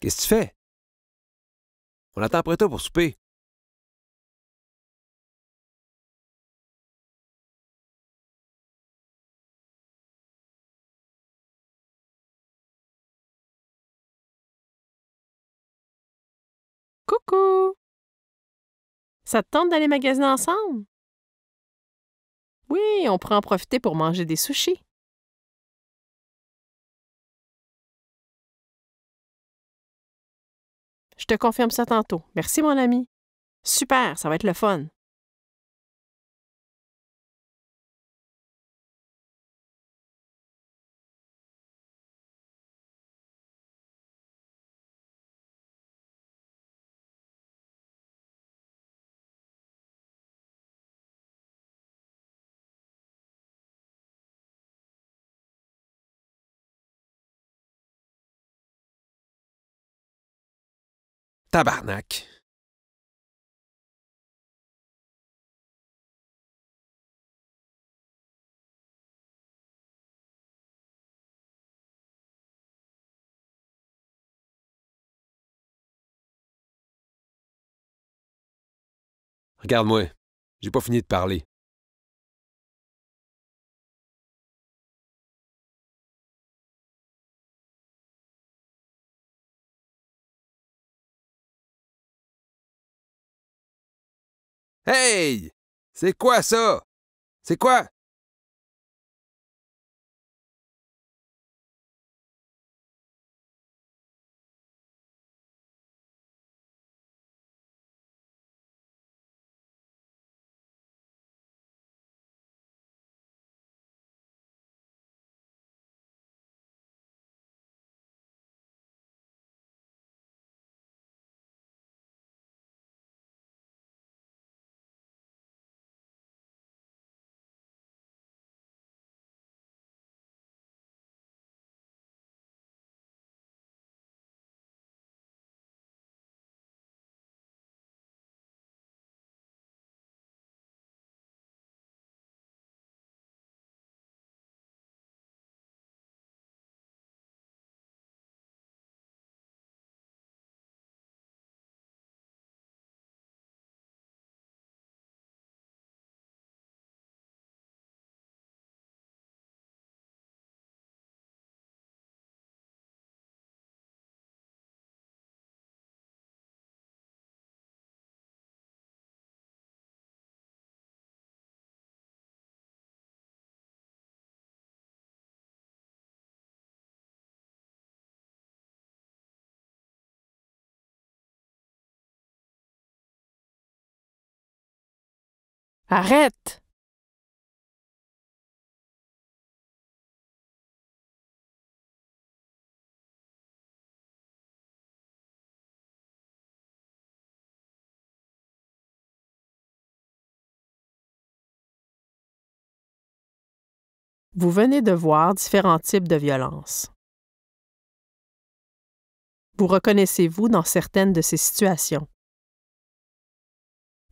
Qu'est-ce que tu fais? On attend après toi pour souper. Coucou! Ça te tente d'aller magasiner ensemble? Oui, on pourrait en profiter pour manger des sushis. te confirme ça tantôt. Merci, mon ami. Super, ça va être le fun. Regarde-moi, j'ai pas fini de parler. Hey! C'est quoi ça? C'est quoi? Arrête Vous venez de voir différents types de violences. Vous reconnaissez-vous dans certaines de ces situations?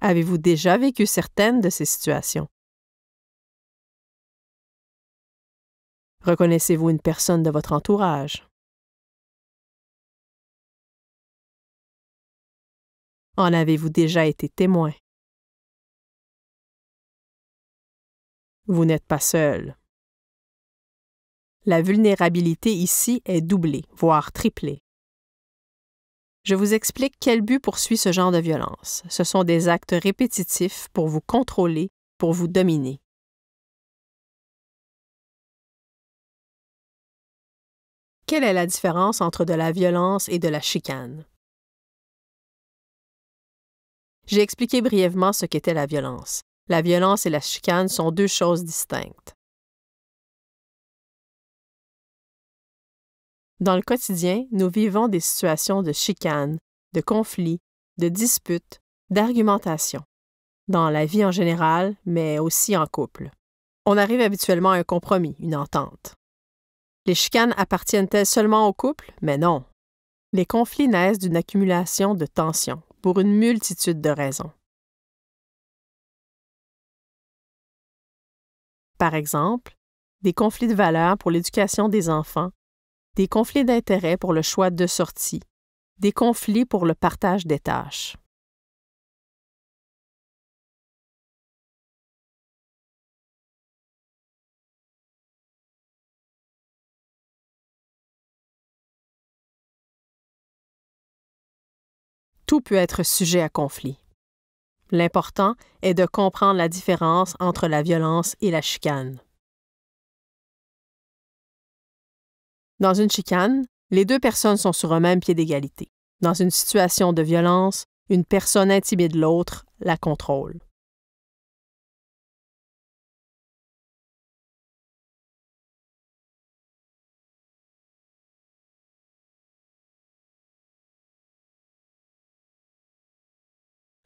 Avez-vous déjà vécu certaines de ces situations? Reconnaissez-vous une personne de votre entourage? En avez-vous déjà été témoin? Vous n'êtes pas seul. La vulnérabilité ici est doublée, voire triplée. Je vous explique quel but poursuit ce genre de violence. Ce sont des actes répétitifs pour vous contrôler, pour vous dominer. Quelle est la différence entre de la violence et de la chicane? J'ai expliqué brièvement ce qu'était la violence. La violence et la chicane sont deux choses distinctes. Dans le quotidien, nous vivons des situations de chicane, de conflits, de disputes, d'argumentations. Dans la vie en général, mais aussi en couple. On arrive habituellement à un compromis, une entente. Les chicanes appartiennent-elles seulement au couple? Mais non. Les conflits naissent d'une accumulation de tensions pour une multitude de raisons. Par exemple, des conflits de valeurs pour l'éducation des enfants des conflits d'intérêts pour le choix de sortie, des conflits pour le partage des tâches. Tout peut être sujet à conflit. L'important est de comprendre la différence entre la violence et la chicane. Dans une chicane, les deux personnes sont sur un même pied d'égalité. Dans une situation de violence, une personne intimide l'autre, la contrôle.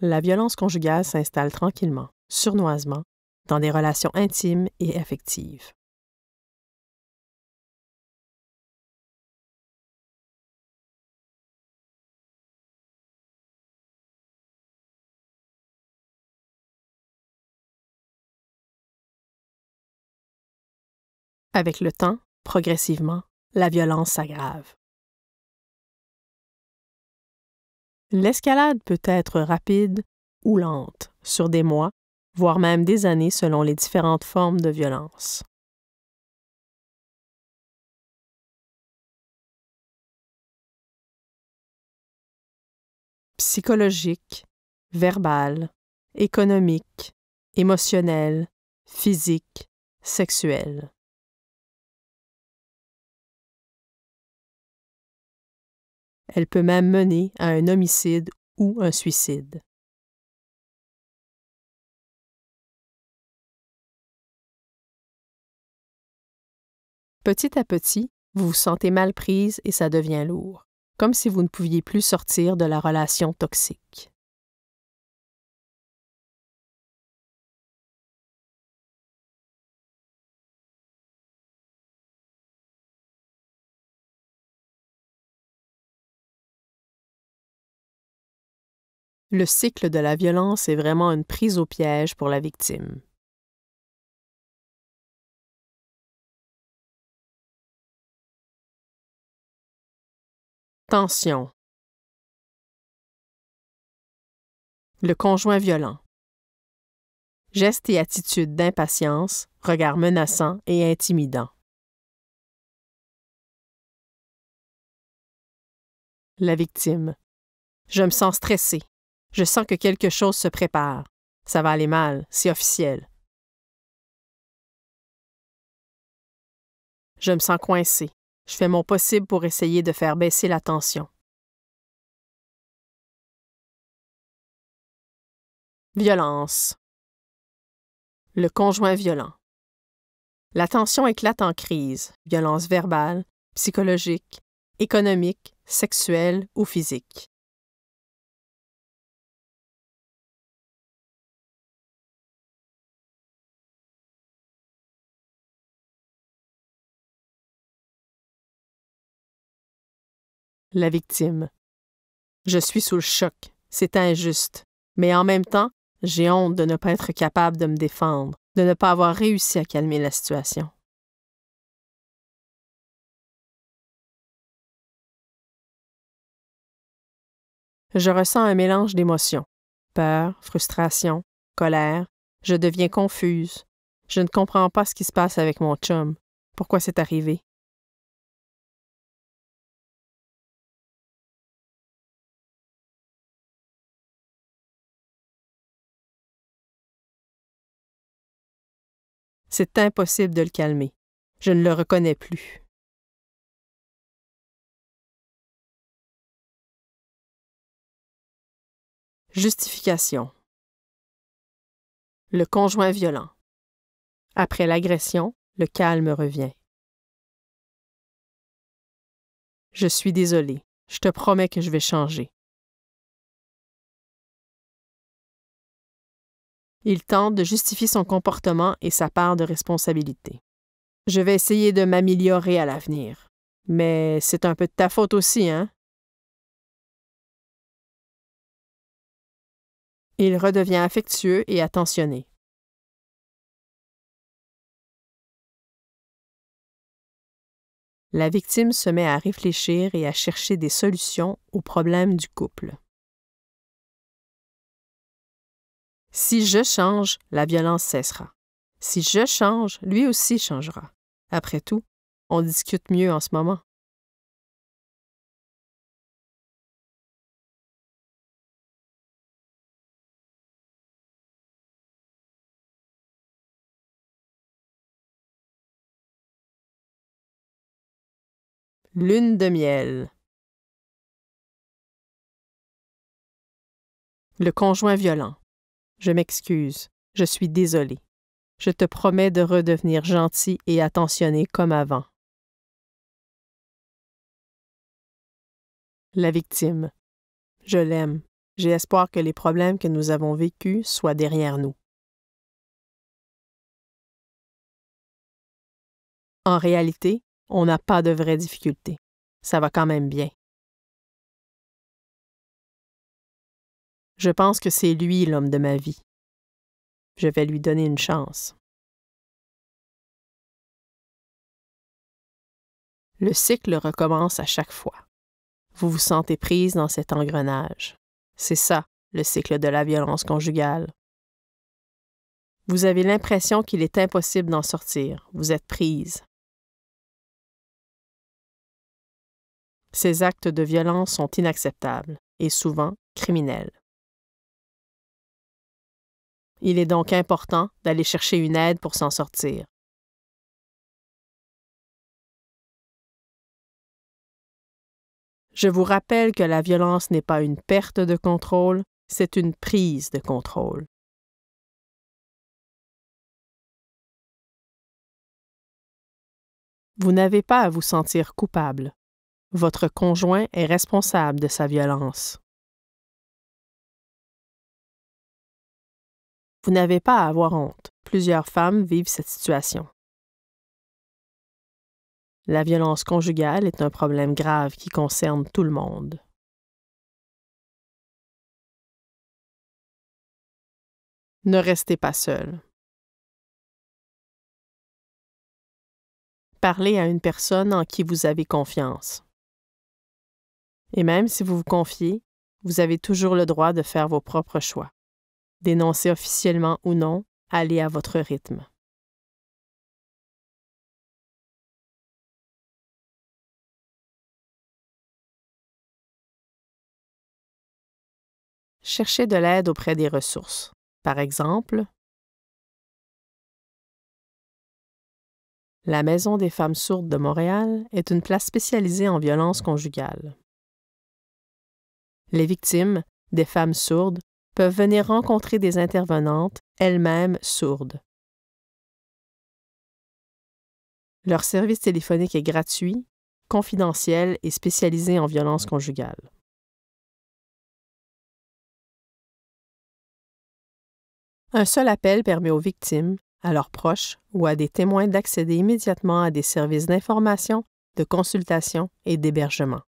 La violence conjugale s'installe tranquillement, surnoisement, dans des relations intimes et affectives. Avec le temps, progressivement, la violence s'aggrave. L'escalade peut être rapide ou lente, sur des mois, voire même des années selon les différentes formes de violence. Psychologique, verbal, économique, émotionnel, physique, sexuelle. Elle peut même mener à un homicide ou un suicide. Petit à petit, vous vous sentez mal prise et ça devient lourd, comme si vous ne pouviez plus sortir de la relation toxique. Le cycle de la violence est vraiment une prise au piège pour la victime. Tension. Le conjoint violent. Geste et attitude d'impatience, regard menaçant et intimidant. La victime. Je me sens stressée. Je sens que quelque chose se prépare. Ça va aller mal, c'est officiel. Je me sens coincé. Je fais mon possible pour essayer de faire baisser la tension. Violence. Le conjoint violent. La tension éclate en crise, violence verbale, psychologique, économique, sexuelle ou physique. la victime. Je suis sous le choc, c'est injuste, mais en même temps, j'ai honte de ne pas être capable de me défendre, de ne pas avoir réussi à calmer la situation. Je ressens un mélange d'émotions, peur, frustration, colère, je deviens confuse. Je ne comprends pas ce qui se passe avec mon chum, pourquoi c'est arrivé. C'est impossible de le calmer. Je ne le reconnais plus. Justification. Le conjoint violent. Après l'agression, le calme revient. Je suis désolé. Je te promets que je vais changer. Il tente de justifier son comportement et sa part de responsabilité. Je vais essayer de m'améliorer à l'avenir. Mais c'est un peu de ta faute aussi, hein? Il redevient affectueux et attentionné. La victime se met à réfléchir et à chercher des solutions aux problèmes du couple. Si je change, la violence cessera. Si je change, lui aussi changera. Après tout, on discute mieux en ce moment. Lune de miel. Le conjoint violent. Je m'excuse. Je suis désolé. Je te promets de redevenir gentil et attentionné comme avant. La victime. Je l'aime. J'ai espoir que les problèmes que nous avons vécus soient derrière nous. En réalité, on n'a pas de vraies difficultés. Ça va quand même bien. Je pense que c'est lui l'homme de ma vie. Je vais lui donner une chance. Le cycle recommence à chaque fois. Vous vous sentez prise dans cet engrenage. C'est ça, le cycle de la violence conjugale. Vous avez l'impression qu'il est impossible d'en sortir. Vous êtes prise. Ces actes de violence sont inacceptables et souvent criminels. Il est donc important d'aller chercher une aide pour s'en sortir. Je vous rappelle que la violence n'est pas une perte de contrôle, c'est une prise de contrôle. Vous n'avez pas à vous sentir coupable. Votre conjoint est responsable de sa violence. Vous n'avez pas à avoir honte. Plusieurs femmes vivent cette situation. La violence conjugale est un problème grave qui concerne tout le monde. Ne restez pas seul. Parlez à une personne en qui vous avez confiance. Et même si vous vous confiez, vous avez toujours le droit de faire vos propres choix. Dénoncer officiellement ou non, allez à votre rythme. Cherchez de l'aide auprès des ressources. Par exemple, La Maison des femmes sourdes de Montréal est une place spécialisée en violence conjugale. Les victimes, des femmes sourdes, peuvent venir rencontrer des intervenantes, elles-mêmes sourdes. Leur service téléphonique est gratuit, confidentiel et spécialisé en violence conjugale. Un seul appel permet aux victimes, à leurs proches ou à des témoins d'accéder immédiatement à des services d'information, de consultation et d'hébergement.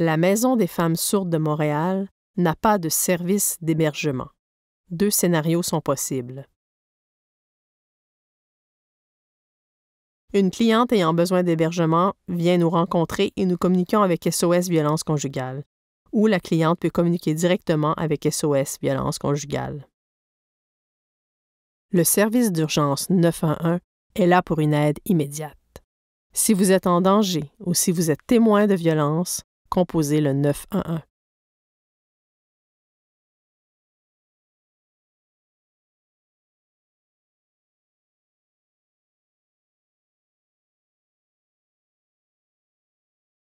la Maison des femmes sourdes de Montréal n'a pas de service d'hébergement. Deux scénarios sont possibles. Une cliente ayant besoin d'hébergement vient nous rencontrer et nous communiquons avec SOS Violence conjugale, ou la cliente peut communiquer directement avec SOS Violence conjugale. Le service d'urgence 911 est là pour une aide immédiate. Si vous êtes en danger ou si vous êtes témoin de violence, Composé le 9-1-1.